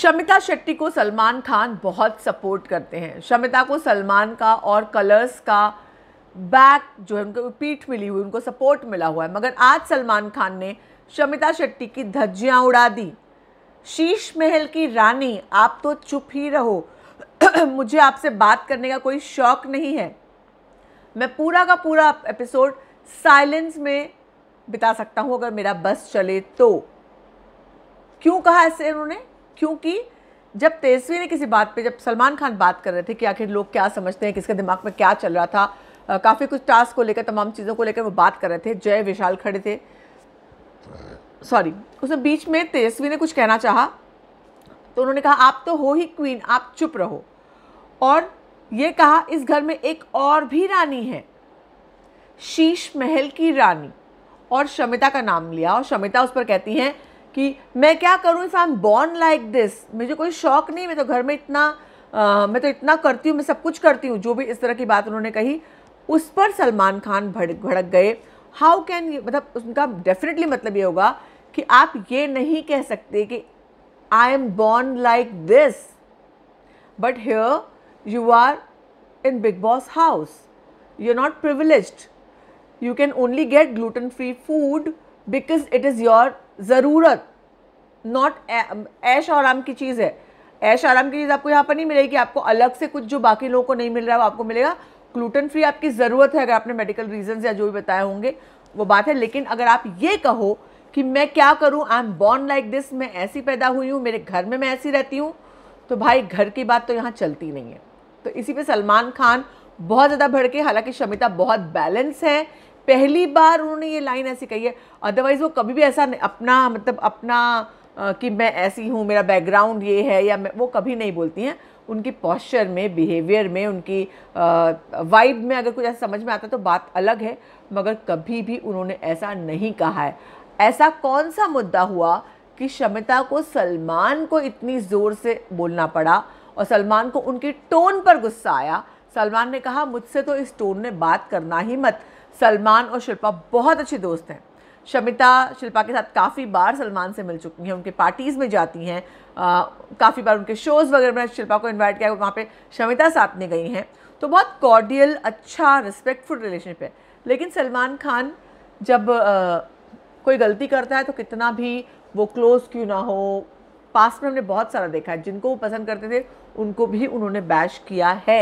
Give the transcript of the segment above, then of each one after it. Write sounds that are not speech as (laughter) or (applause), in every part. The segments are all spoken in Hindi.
शमिता शेट्टी को सलमान खान बहुत सपोर्ट करते हैं शमिता को सलमान का और कलर्स का बैक जो है उनको पीठ मिली हुई उनको सपोर्ट मिला हुआ है मगर आज सलमान खान ने शमिता शेट्टी की धज्जियाँ उड़ा दी शीश महल की रानी आप तो चुप ही रहो (clears throat) मुझे आपसे बात करने का कोई शौक नहीं है मैं पूरा का पूरा एपिसोड साइलेंस में बिता सकता हूँ अगर मेरा बस चले तो क्यों कहा ऐसे उन्होंने क्योंकि जब तेजस्वी ने किसी बात पे जब सलमान खान बात कर रहे थे कि आखिर लोग क्या समझते हैं किसके दिमाग में क्या चल रहा था काफ़ी कुछ टास्क को लेकर तमाम चीज़ों को लेकर वो बात कर रहे थे जय विशाल खड़े थे सॉरी उसमें बीच में तेजस्वी ने कुछ कहना चाहा तो उन्होंने कहा आप तो हो ही क्वीन आप चुप रहो और ये कहा इस घर में एक और भी रानी है शीश महल की रानी और शमिता का नाम लिया और शमिता उस पर कहती हैं कि मैं क्या करूँ if I am born like this मुझे कोई शौक नहीं मैं तो घर में इतना आ, मैं तो इतना करती हूँ मैं सब कुछ करती हूँ जो भी इस तरह की बात उन्होंने कही उस पर सलमान खान भड़क भड़क गए हाउ कैन मतलब उनका डेफिनेटली मतलब ये होगा कि आप ये नहीं कह सकते कि I am born like this but here you are in Bigg Boss house you are not privilege you can only get gluten free food because it is your ज़रूरत नॉट ऐश आराम की चीज़ है ऐश आराम की चीज़ आपको यहाँ पर नहीं मिलेगी आपको अलग से कुछ जो बाकी लोगों को नहीं मिल रहा है वो आपको मिलेगा ग्लूटन फ्री आपकी ज़रूरत है अगर आपने मेडिकल रीजन या जो भी बताए होंगे वो बात है लेकिन अगर आप ये कहो कि मैं क्या करूँ I am born like this मैं ऐसी पैदा हुई हूँ मेरे घर में मैं ऐसी रहती हूँ तो भाई घर की बात तो यहाँ चलती नहीं है तो इसी पे सलमान खान बहुत ज़्यादा भड़के हालांकि शमिता बहुत बैलेंस है पहली बार उन्होंने ये लाइन ऐसी कही है अदरवाइज़ वो कभी भी ऐसा अपना मतलब अपना आ, कि मैं ऐसी हूँ मेरा बैकग्राउंड ये है या मैं वो कभी नहीं बोलती हैं उनकी पॉस्चर में बिहेवियर में उनकी वाइब में अगर कुछ ऐसा समझ में आता तो बात अलग है मगर कभी भी उन्होंने ऐसा नहीं कहा है ऐसा कौन सा मुद्दा हुआ कि शमिता को सलमान को इतनी ज़ोर से बोलना पड़ा और सलमान को उनके टोन पर गुस्सा आया सलमान ने कहा मुझसे तो इस टोन में बात करना ही मत सलमान और शिल्पा बहुत अच्छे दोस्त हैं शमिता शिल्पा के साथ काफ़ी बार सलमान से मिल चुकी हैं उनके पार्टीज़ में जाती हैं काफ़ी बार उनके शोज़ वगैरह में शिल्पा को इनवाइट किया वहाँ पे शमिता साथ में गई हैं तो बहुत कॉर्डियल अच्छा रिस्पेक्टफुल रिलेशनशिप है लेकिन सलमान खान जब आ, कोई गलती करता है तो कितना भी वो क्लोज़ क्यों ना हो पास में हमने बहुत सारा देखा है जिनको वो पसंद करते थे उनको भी उन्होंने बैश किया है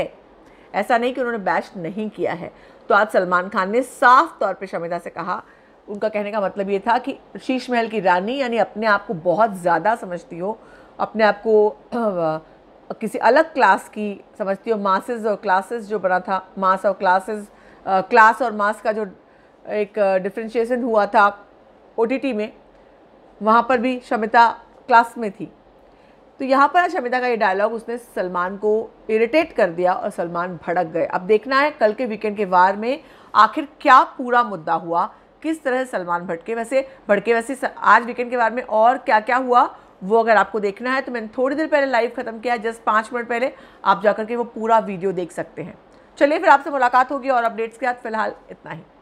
ऐसा नहीं कि उन्होंने बैश नहीं किया है तो आज सलमान खान ने साफ तौर पर शमिता से कहा उनका कहने का मतलब ये था कि शीश महल की रानी यानी अपने आप को बहुत ज़्यादा समझती हो अपने आप को किसी अलग क्लास की समझती हो मासेस और क्लासेस जो बना था मास और क्लासेस क्लास और मास का जो एक डिफ्रेंशिएशन हुआ था ओ में वहाँ पर भी शमिता क्लास में थी तो यहाँ पर शमिता का ये डायलॉग उसने सलमान को इरिटेट कर दिया और सलमान भड़क गए अब देखना है कल के वीकेंड के वार में आखिर क्या पूरा मुद्दा हुआ किस तरह सलमान भटके वैसे भड़के वैसे आज वीकेंड के बारे में और क्या क्या हुआ वो अगर आपको देखना है तो मैंने थोड़ी देर पहले लाइव ख़त्म किया जस्ट पाँच मिनट पहले आप जाकर के वो पूरा वीडियो देख सकते हैं चलिए फिर आपसे मुलाकात होगी और अपडेट्स के साथ फिलहाल इतना ही